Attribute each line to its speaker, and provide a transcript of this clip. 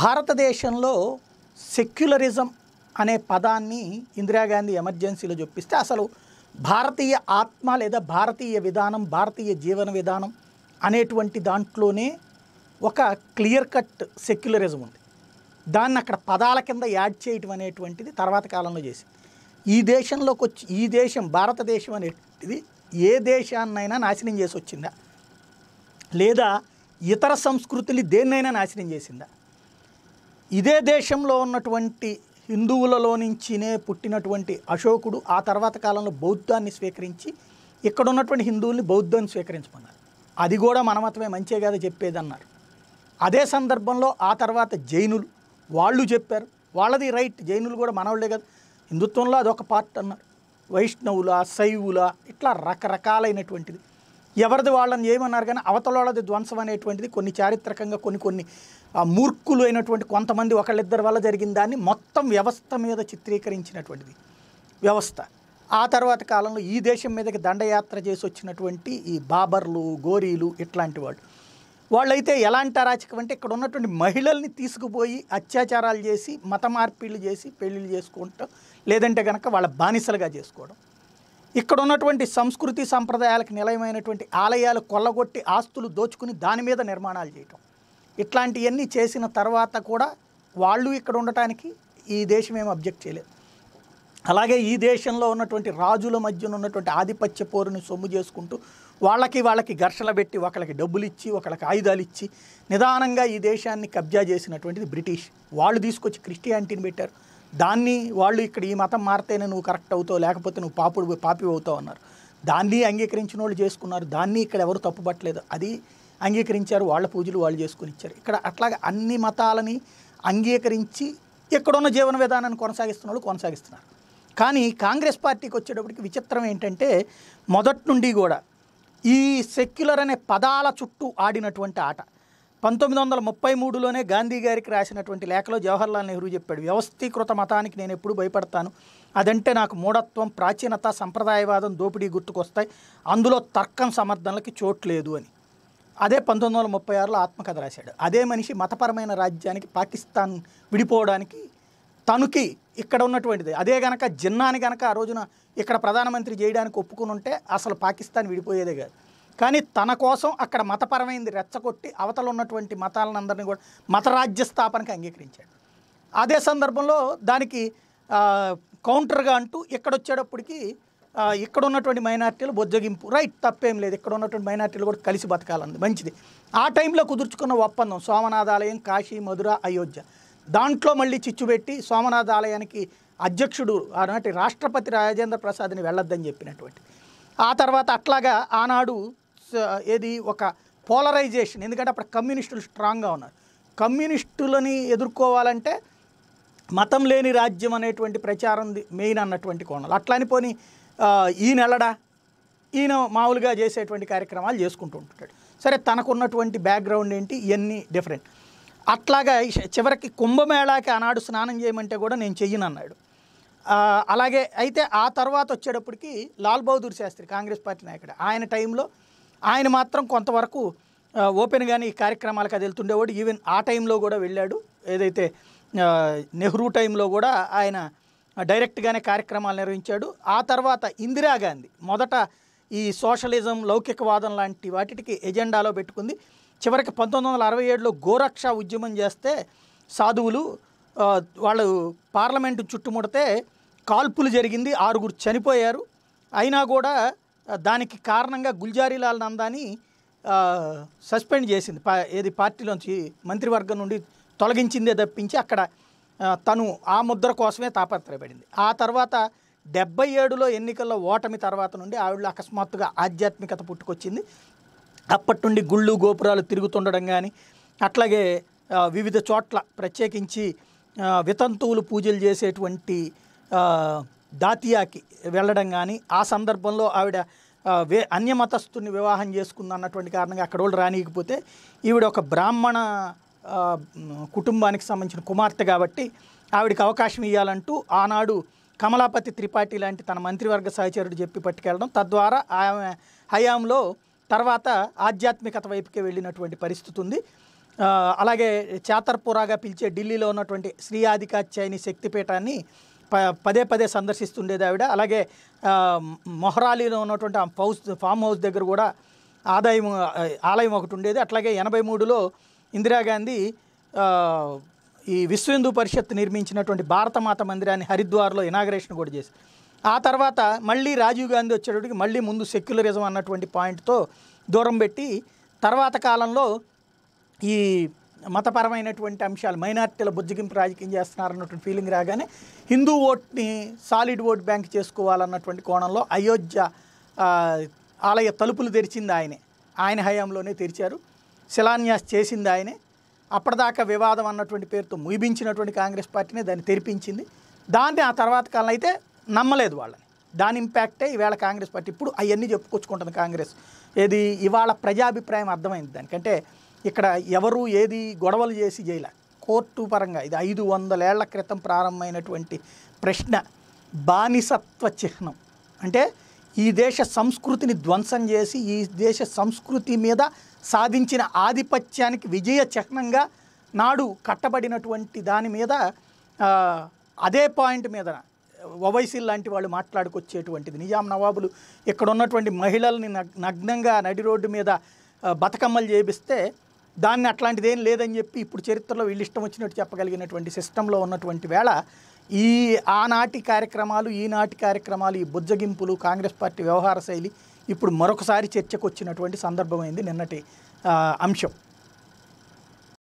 Speaker 1: భారతదేశంలో సెక్యులరిజం అనే పదాన్ని ఇందిరాగాంధీ ఎమర్జెన్సీలో చెప్పిస్తే అసలు భారతీయ ఆత్మ లేదా భారతీయ విధానం భారతీయ జీవన విధానం అనేటువంటి దాంట్లోనే ఒక క్లియర్ కట్ సెక్యులరిజం ఉంది దాన్ని అక్కడ పదాల కింద యాడ్ చేయటం అనేటువంటిది తర్వాత కాలంలో చేసింది ఈ దేశంలోకి వచ్చి ఈ దేశం భారతదేశం అనేటిది ఏ దేశాన్నైనా నాశనం చేసి వచ్చిందా లేదా ఇతర సంస్కృతిని దేన్నైనా నాశనం చేసిందా ఇదే దేశంలో ఉన్నటువంటి హిందువులలో నుంచినే పుట్టినటువంటి అశోకుడు ఆ తర్వాత కాలంలో బౌద్ధాన్ని స్వీకరించి ఇక్కడ ఉన్నటువంటి హిందువుల్ని బౌద్ధాన్ని స్వీకరించమన్నారు అది కూడా మనమతమే మంచే కదా చెప్పేదన్నారు అదే సందర్భంలో ఆ తర్వాత జైనులు వాళ్ళు చెప్పారు వాళ్ళది రైట్ జైనులు కూడా మనవాళ్ళే కదా హిందుత్వంలో అదొక పార్ట్ అన్నారు వైష్ణవుల శైవుల ఇట్లా రకరకాలైనటువంటిది ఎవరిది వాళ్ళని ఏమన్నారు కానీ అవతల వాళ్ళది ధ్వంసం అనేటువంటిది కొన్ని చారిత్రకంగా కొన్ని కొన్ని ఆ మూర్ఖులు అయినటువంటి కొంతమంది ఒకళ్ళిద్దరి వల్ల జరిగిన దాన్ని మొత్తం వ్యవస్థ మీద చిత్రీకరించినటువంటిది వ్యవస్థ ఆ తర్వాత కాలంలో ఈ దేశం మీదకి దండయాత్ర చేసి వచ్చినటువంటి ఈ బాబర్లు గోరీలు ఇట్లాంటి వాళ్ళు వాళ్ళైతే ఎలాంటి అరాచకం అంటే ఇక్కడ ఉన్నటువంటి మహిళల్ని తీసుకుపోయి అత్యాచారాలు చేసి మత మార్పిళ్ళు చేసి పెళ్ళిళ్ళు చేసుకుంటాం లేదంటే కనుక వాళ్ళ బానిసలుగా చేసుకోవడం ఇక్కడ ఉన్నటువంటి సంస్కృతి సంప్రదాయాలకు నిలయమైనటువంటి ఆలయాలు కొల్లగొట్టి ఆస్తులు దోచుకుని దాని మీద నిర్మాణాలు చేయటం ఇట్లాంటివన్నీ చేసిన తర్వాత కూడా వాళ్ళు ఇక్కడ ఉండటానికి ఈ దేశం ఏమి అబ్జెక్ట్ చేయలేదు అలాగే ఈ దేశంలో ఉన్నటువంటి రాజుల మధ్యన ఉన్నటువంటి ఆధిపత్య పోరుని సొమ్ము చేసుకుంటూ వాళ్ళకి వాళ్ళకి ఘర్షణ పెట్టి ఒకళ్ళకి డబ్బులు ఇచ్చి ఒకళ్ళకి ఆయుధాలు ఇచ్చి నిదానంగా ఈ దేశాన్ని కబ్జా చేసినటువంటిది బ్రిటిష్ వాళ్ళు తీసుకొచ్చి క్రిస్టియానిటీని పెట్టారు దాన్ని వాళ్ళు ఇక్కడ ఈ మతం మారితేనే నువ్వు కరెక్ట్ అవుతావు లేకపోతే నువ్వు పాపుడు పాపి అవుతావు అన్నారు దాన్ని అంగీకరించిన వాళ్ళు చేసుకున్నారు దాన్ని ఇక్కడ ఎవరు తప్పుపట్టలేదు అది అంగీకరించారు వాళ్ళ పూజలు వాళ్ళు చేసుకుని ఇచ్చారు ఇక్కడ అట్లాగే అన్ని మతాలని అంగీకరించి ఎక్కడున్న జీవన విధానాన్ని కొనసాగిస్తున్న కొనసాగిస్తున్నారు కానీ కాంగ్రెస్ పార్టీకి వచ్చేటప్పటికి విచిత్రం ఏంటంటే మొదటి నుండి కూడా ఈ సెక్యులర్ అనే పదాల చుట్టూ ఆడినటువంటి ఆట పంతొమ్మిది వందల ముప్పై మూడులోనే గాంధీ గారికి రాసినటువంటి లేఖలో జవహర్లాల్ నెహ్రూ చెప్పాడు వ్యవస్థీకృత మతానికి నేను ఎప్పుడు భయపడతాను అదంటే నాకు మూఢత్వం ప్రాచీనత సంప్రదాయవాదం దోపిడీ గుర్తుకొస్తాయి అందులో తర్కం సమర్థనలకి చోట్లేదు అని అదే పంతొమ్మిది వందల ముప్పై ఆరులో ఆత్మకథ రాశాడు అదే మనిషి మతపరమైన రాజ్యానికి పాకిస్తాన్ విడిపోవడానికి తనుకి ఇక్కడ ఉన్నటువంటిది అదే గనక జిన్నాని గనక ఆ రోజున ఇక్కడ ప్రధానమంత్రి చేయడానికి ఒప్పుకుని ఉంటే అసలు పాకిస్తాన్ విడిపోయేదే కాదు కానీ తన కోసం అక్కడ మతపరమైనది రెచ్చగొట్టి అవతల ఉన్నటువంటి అందరినీ కూడా మతరాజ్య స్థాపనకి అంగీకరించాడు అదే సందర్భంలో దానికి కౌంటర్గా అంటూ ఇక్కడొచ్చేటప్పటికీ ఇక్కడ ఉన్నటువంటి మైనార్టీలు బొజ్జగింపు రైట్ తప్పేం లేదు ఇక్కడ ఉన్నటువంటి మైనార్టీలు కూడా కలిసి బతకాలని మంచిది ఆ టైంలో కుదుర్చుకున్న ఒప్పందం సోమనాథాలయం కాశీ మధుర అయోధ్య దాంట్లో మళ్ళీ చిచ్చు పెట్టి ఆలయానికి అధ్యక్షుడు ఆనాటి రాష్ట్రపతి రాజేంద్ర ప్రసాద్ని వెళ్ళొద్దని చెప్పినటువంటి ఆ తర్వాత అట్లాగా ఆనాడు ఏది ఒక పోలరైజేషన్ ఎందుకంటే అప్పుడు కమ్యూనిస్టులు స్ట్రాంగ్గా ఉన్నారు కమ్యూనిస్టులని ఎదుర్కోవాలంటే మతం లేని రాజ్యం అనేటువంటి ప్రచారం మెయిన్ అన్నటువంటి కోణాలు అట్లాని పోని ఈయన నెలడా ఈయన మామూలుగా చేసేటువంటి కార్యక్రమాలు చేసుకుంటూ ఉంటాడు సరే తనకున్నటువంటి బ్యాక్గ్రౌండ్ ఏంటి ఇవన్నీ డిఫరెంట్ అట్లాగా చివరికి కుంభమేళాకి ఆనాడు స్నానం చేయమంటే కూడా నేను చెయ్యను అన్నాడు అలాగే అయితే ఆ తర్వాత వచ్చేటప్పటికి లాల్ బహదూర్ శాస్త్రి కాంగ్రెస్ పార్టీ నాయకుడు ఆయన టైంలో ఆయన మాత్రం కొంతవరకు ఓపెన్గానే ఈ కార్యక్రమాలకు అది వెళ్తుండేవాడు ఈవెన్ ఆ టైంలో కూడా వెళ్ళాడు ఏదైతే నెహ్రూ టైంలో కూడా ఆయన డైరెక్ట్గానే కార్యక్రమాలు నిర్వహించాడు ఆ తర్వాత ఇందిరాగాంధీ మొదట ఈ సోషలిజం లౌకికవాదం లాంటి వాటికి ఎజెండాలో పెట్టుకుంది చివరికి పంతొమ్మిది వందల అరవై ఏడులో గోరక్ష ఉద్యమం చేస్తే సాధువులు వాళ్ళు పార్లమెంటు చుట్టుముడితే కాల్పులు జరిగింది ఆరుగురు చనిపోయారు అయినా కూడా దానికి కారణంగా గుల్జారీలాల్ నందాని సస్పెండ్ చేసింది పా ఏది పార్టీలోంచి మంత్రివర్గం నుండి తొలగించిందే తప్పించి అక్కడ తను ఆ ముద్ర కోసమే తాపత్రయపడింది ఆ తర్వాత డెబ్బై ఏడులో ఎన్నికల్లో ఓటమి తర్వాత నుండి ఆవిడలో అకస్మాత్తుగా ఆధ్యాత్మికత పుట్టుకొచ్చింది అప్పటి నుండి గుళ్ళు గోపురాలు తిరుగుతుండడం కానీ అట్లాగే వివిధ చోట్ల ప్రత్యేకించి వితంతువులు పూజలు చేసేటువంటి దాతియాకి వెళ్ళడం కానీ ఆ సందర్భంలో ఆవిడ వే అన్యమతస్థుని వివాహం చేసుకుందన్నటువంటి అన్నటువంటి కారణంగా అక్కడ వాళ్ళు రానియకపోతే ఈవిడ ఒక బ్రాహ్మణ కుటుంబానికి సంబంధించిన కుమార్తె కాబట్టి ఆవిడకి అవకాశం ఇవ్వాలంటూ ఆనాడు కమలాపతి త్రిపాఠి లాంటి తన మంత్రివర్గ సహచరుడు చెప్పి పట్టుకెళ్ళడం తద్వారా ఆమె హయాంలో తర్వాత ఆధ్యాత్మికత వైపుకి వెళ్ళినటువంటి పరిస్థితి ఉంది అలాగే చాతర్పురాగా పిలిచే ఢిల్లీలో ఉన్నటువంటి శ్రీ ఆధికాత్యాయని శక్తిపీఠాన్ని ప పదే పదే సందర్శిస్తుండేది ఆవిడ అలాగే మొహరాలీలో ఉన్నటువంటి ఫౌస్ ఫామ్ హౌస్ దగ్గర కూడా ఆదాయం ఆలయం ఒకటి ఉండేది అట్లాగే ఎనభై మూడులో ఇందిరాగాంధీ ఈ విశ్వ హిందూ పరిషత్ నిర్మించినటువంటి భారతమాత మందిరాన్ని హరిద్వార్లో ఇనాగరేషన్ కూడా చేసి ఆ తర్వాత మళ్ళీ రాజీవ్ గాంధీ వచ్చేటప్పటికి మళ్ళీ ముందు సెక్యులరిజం అన్నటువంటి పాయింట్తో దూరం పెట్టి తర్వాత కాలంలో ఈ మతపరమైనటువంటి అంశాలు మైనార్టీల బుజ్జగింపు రాజకీయం చేస్తున్నారన్నటువంటి ఫీలింగ్ రాగానే హిందూ ఓట్ని సాలిడ్ ఓట్ బ్యాంక్ చేసుకోవాలన్నటువంటి కోణంలో అయోధ్య ఆలయ తలుపులు తెరిచింది ఆయనే ఆయన హయాంలోనే తెరిచారు శిలాన్యాస్ చేసింది ఆయనే అప్పటిదాకా వివాదం అన్నటువంటి పేరుతో ముయిపించినటువంటి కాంగ్రెస్ పార్టీని దాన్ని తెరిపించింది దాన్ని ఆ తర్వాత కాలం అయితే నమ్మలేదు వాళ్ళని దాని ఇంపాక్టే ఈవేళ కాంగ్రెస్ పార్టీ ఇప్పుడు అవన్నీ చెప్పుకొచ్చుకుంటుంది కాంగ్రెస్ ఏది ఇవాళ ప్రజాభిప్రాయం అర్థమైంది దానికంటే ఇక్కడ ఎవరు ఏది గొడవలు చేసి చేయలే కోర్టు పరంగా ఇది ఐదు వందలేళ్ల క్రితం ప్రారంభమైనటువంటి ప్రశ్న బానిసత్వ చిహ్నం అంటే ఈ దేశ సంస్కృతిని ధ్వంసం చేసి ఈ దేశ సంస్కృతి మీద సాధించిన ఆధిపత్యానికి విజయ చిహ్నంగా నాడు కట్టబడినటువంటి దాని మీద అదే పాయింట్ మీద ఒవైసీ లాంటి వాళ్ళు మాట్లాడుకొచ్చేటువంటిది నిజాం నవాబులు ఇక్కడ ఉన్నటువంటి మహిళల్ని నగ్నంగా నడి రోడ్డు మీద బతకమ్మలు చేపిస్తే దాన్ని అట్లాంటిదేం లేదని చెప్పి ఇప్పుడు చరిత్రలో వీళ్ళు ఇష్టం వచ్చినట్టు చెప్పగలిగినటువంటి సిస్టంలో ఉన్నటువంటి వేళ ఈ ఆనాటి కార్యక్రమాలు ఈనాటి కార్యక్రమాలు ఈ బుజ్జగింపులు కాంగ్రెస్ పార్టీ వ్యవహార శైలి ఇప్పుడు మరొకసారి చర్చకు వచ్చినటువంటి సందర్భమైంది నిన్నటి అంశం